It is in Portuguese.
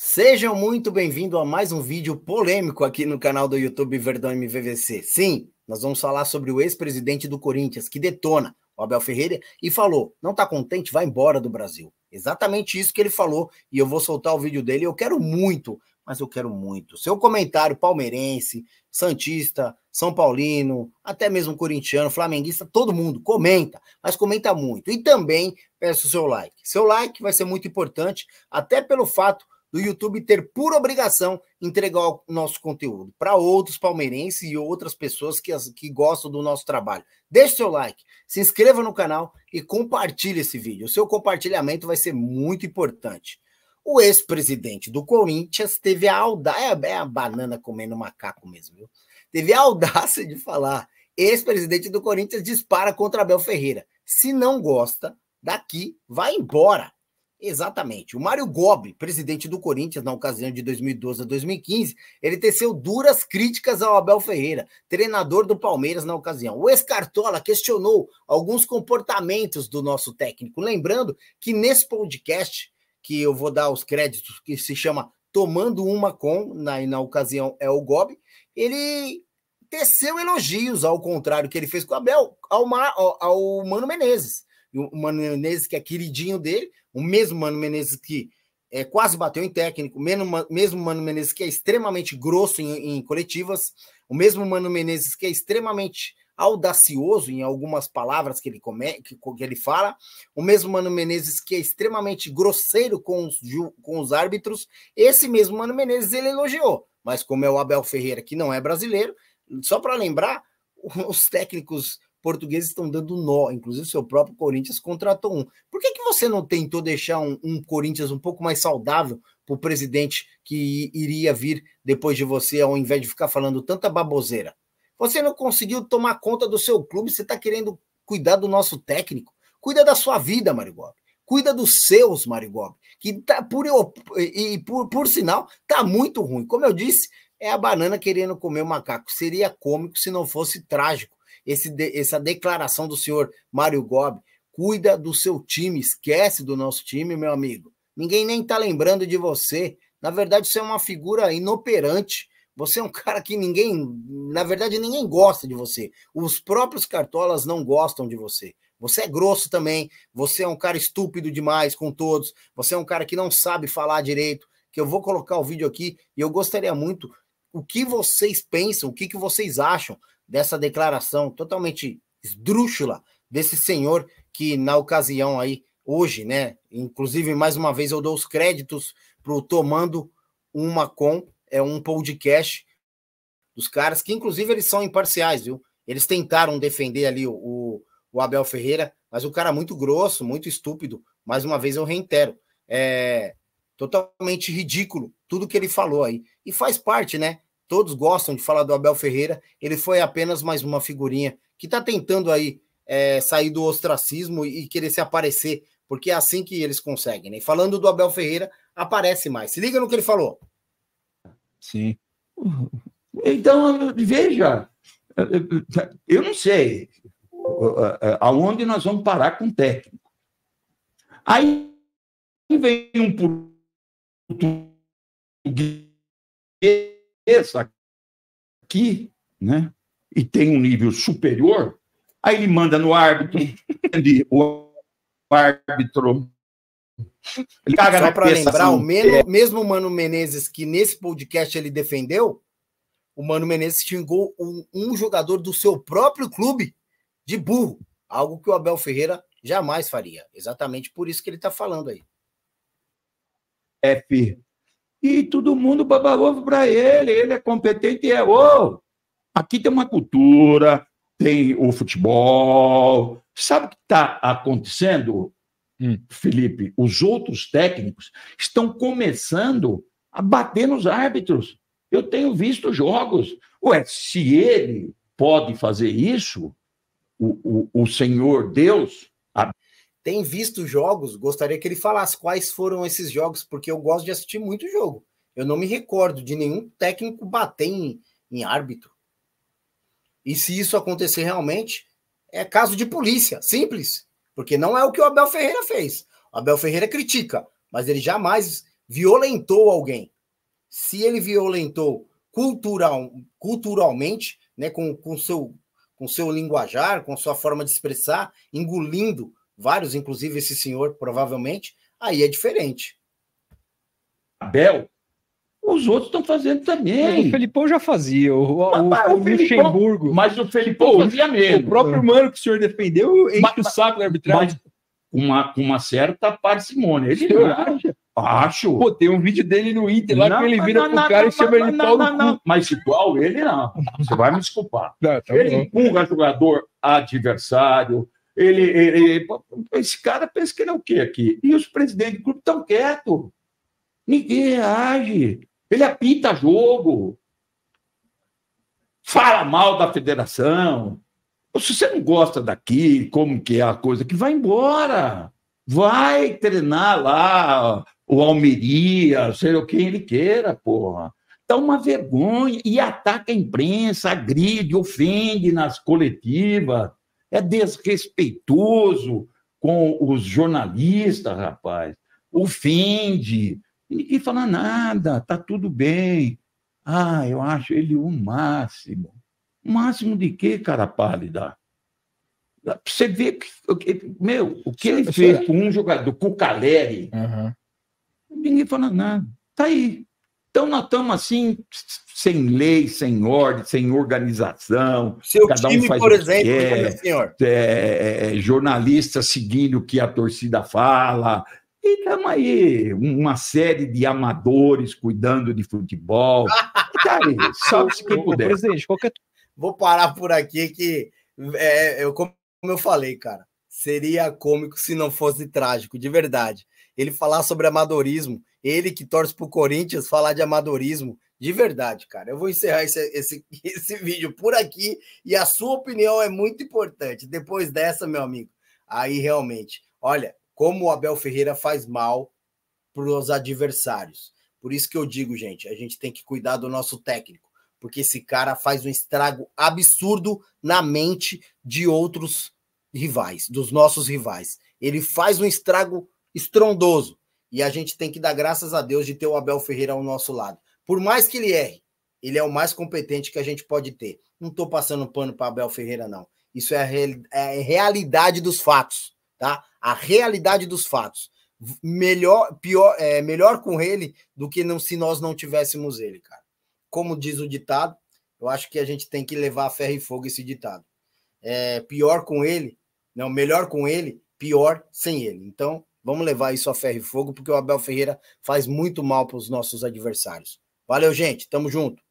Sejam muito bem-vindos a mais um vídeo polêmico aqui no canal do YouTube Verdão MVVC. Sim, nós vamos falar sobre o ex-presidente do Corinthians, que detona o Abel Ferreira e falou: não tá contente, vai embora do Brasil. Exatamente isso que ele falou e eu vou soltar o vídeo dele. Eu quero muito, mas eu quero muito. Seu comentário palmeirense, santista, são paulino, até mesmo corintiano, flamenguista, todo mundo comenta, mas comenta muito. E também peço seu like. Seu like vai ser muito importante, até pelo fato do YouTube ter por obrigação entregar o nosso conteúdo para outros palmeirenses e outras pessoas que, que gostam do nosso trabalho. Deixe seu like, se inscreva no canal e compartilhe esse vídeo. O seu compartilhamento vai ser muito importante. O ex-presidente do Corinthians teve a audácia, é a é banana comendo macaco mesmo, viu? Teve a audácia de falar: ex-presidente do Corinthians dispara contra Abel Ferreira. Se não gosta, daqui vai embora. Exatamente. O Mário Gobi, presidente do Corinthians na ocasião de 2012 a 2015, ele teceu duras críticas ao Abel Ferreira, treinador do Palmeiras na ocasião. O Escartola questionou alguns comportamentos do nosso técnico, lembrando que nesse podcast, que eu vou dar os créditos, que se chama Tomando Uma Com, na, na ocasião é o Gobi, ele teceu elogios, ao contrário que ele fez com o Abel, ao, Mar, ao, ao Mano Menezes. O Mano Menezes, que é queridinho dele, o mesmo Mano Menezes que é, quase bateu em técnico, mesmo, mesmo Mano Menezes que é extremamente grosso em, em coletivas, o mesmo Mano Menezes que é extremamente audacioso em algumas palavras que ele, come, que, que, ele fala, o mesmo Mano Menezes que é extremamente grosseiro com os, com os árbitros, esse mesmo Mano Menezes ele elogiou, mas como é o Abel Ferreira, que não é brasileiro, só para lembrar, os técnicos portugueses estão dando nó, inclusive o seu próprio Corinthians contratou um. Por que, que você não tentou deixar um, um Corinthians um pouco mais saudável para o presidente que iria vir depois de você, ao invés de ficar falando tanta baboseira? Você não conseguiu tomar conta do seu clube, você está querendo cuidar do nosso técnico. Cuida da sua vida, Marigob. cuida dos seus, Marigob, que tá por e por, por sinal tá muito ruim. Como eu disse, é a banana querendo comer o macaco. Seria cômico se não fosse trágico esse, essa declaração do senhor Mário Gobi. Cuida do seu time, esquece do nosso time, meu amigo. Ninguém nem tá lembrando de você. Na verdade, você é uma figura inoperante. Você é um cara que ninguém, na verdade, ninguém gosta de você. Os próprios cartolas não gostam de você. Você é grosso também, você é um cara estúpido demais com todos, você é um cara que não sabe falar direito, que eu vou colocar o vídeo aqui e eu gostaria muito o que vocês pensam, o que, que vocês acham dessa declaração totalmente esdrúxula desse senhor que, na ocasião aí, hoje, né? Inclusive, mais uma vez, eu dou os créditos para o Tomando Uma Com, é um podcast dos caras que, inclusive, eles são imparciais, viu? Eles tentaram defender ali o, o, o Abel Ferreira, mas o cara é muito grosso, muito estúpido. Mais uma vez, eu reitero. É, Totalmente ridículo tudo que ele falou aí. E faz parte, né? Todos gostam de falar do Abel Ferreira. Ele foi apenas mais uma figurinha que está tentando aí é, sair do ostracismo e querer se aparecer, porque é assim que eles conseguem. Né? falando do Abel Ferreira, aparece mais. Se liga no que ele falou. Sim. Então, veja, eu não sei aonde nós vamos parar com o técnico. Aí vem um português aqui, né? E tem um nível superior, aí ele manda no árbitro, o árbitro. Ele caga Só para lembrar, assim, o é. mesmo, o Mano Menezes que nesse podcast ele defendeu, o Mano Menezes xingou um, um jogador do seu próprio clube de burro, algo que o Abel Ferreira jamais faria. Exatamente por isso que ele está falando aí. F E todo mundo baba ovo para ele, ele é competente e é ovo. Aqui tem uma cultura, tem o futebol. Sabe o que está acontecendo, hum. Felipe? Os outros técnicos estão começando a bater nos árbitros. Eu tenho visto jogos. Ué, se ele pode fazer isso, o, o, o Senhor Deus, a tem visto jogos, gostaria que ele falasse quais foram esses jogos, porque eu gosto de assistir muito jogo. Eu não me recordo de nenhum técnico bater em, em árbitro. E se isso acontecer realmente, é caso de polícia, simples. Porque não é o que o Abel Ferreira fez. O Abel Ferreira critica, mas ele jamais violentou alguém. Se ele violentou cultural, culturalmente, né, com, com seu com seu linguajar, com sua forma de expressar, engolindo vários, inclusive esse senhor, provavelmente, aí é diferente. Abel, os outros estão fazendo também. Mas o Felipão já fazia, o, o, mas, o, o Luxemburgo. Mas o Felipão Pô, fazia mesmo. O próprio é. mano que o senhor defendeu enche mas, o saco da arbitragem. Uma, uma certa parcimônia. Ele acha? Acho. Pô, tem um vídeo dele no Inter lá não, que ele vira não, pro não, cara não, e chama ele de pau não, cu. Mas igual ele, não. Você vai me desculpar. Tá ele empurra jogador adversário, ele, ele, esse cara pensa que ele é o quê aqui? E os presidentes do clube estão quietos. Ninguém reage. Ele apita jogo. Fala mal da federação. Se você não gosta daqui, como que é a coisa que vai embora. Vai treinar lá o Almeria, sei lá quem ele queira, porra. Tá uma vergonha e ataca a imprensa, agride, ofende nas coletivas. É desrespeitoso com os jornalistas, rapaz. Ofende. E, e fala nada, tá tudo bem. Ah, eu acho ele o máximo. O máximo de quê, cara pálida? Ah, você vê que, meu, o que ele fez com um jogador, com o Caleri, uhum. ninguém fala nada. Tá aí. Então, nós estamos assim, sem lei, sem ordem, sem organização. Seu cada time, um faz por exemplo, é, senhor. É, é, é, jornalista seguindo o que a torcida fala. E estamos aí, uma série de amadores cuidando de futebol. Tá aí, sabe se quem puder. Presidente, Vou parar por aqui que, é, eu, como eu falei, cara, seria cômico se não fosse trágico, de verdade ele falar sobre amadorismo, ele que torce para o Corinthians falar de amadorismo, de verdade, cara. Eu vou encerrar esse, esse, esse vídeo por aqui e a sua opinião é muito importante. Depois dessa, meu amigo, aí realmente, olha, como o Abel Ferreira faz mal para os adversários. Por isso que eu digo, gente, a gente tem que cuidar do nosso técnico, porque esse cara faz um estrago absurdo na mente de outros rivais, dos nossos rivais. Ele faz um estrago estrondoso. E a gente tem que dar graças a Deus de ter o Abel Ferreira ao nosso lado. Por mais que ele erre, ele é o mais competente que a gente pode ter. Não estou passando pano para Abel Ferreira, não. Isso é a, é a, realidade dos fatos, tá? A realidade dos fatos. Melhor, pior, é, melhor com ele do que não, se nós não tivéssemos ele, cara. Como diz o ditado, eu acho que a gente tem que levar a ferro e fogo esse ditado. É, pior com ele, não, melhor com ele, pior sem ele. Então, Vamos levar isso a ferro e fogo, porque o Abel Ferreira faz muito mal para os nossos adversários. Valeu, gente. Tamo junto.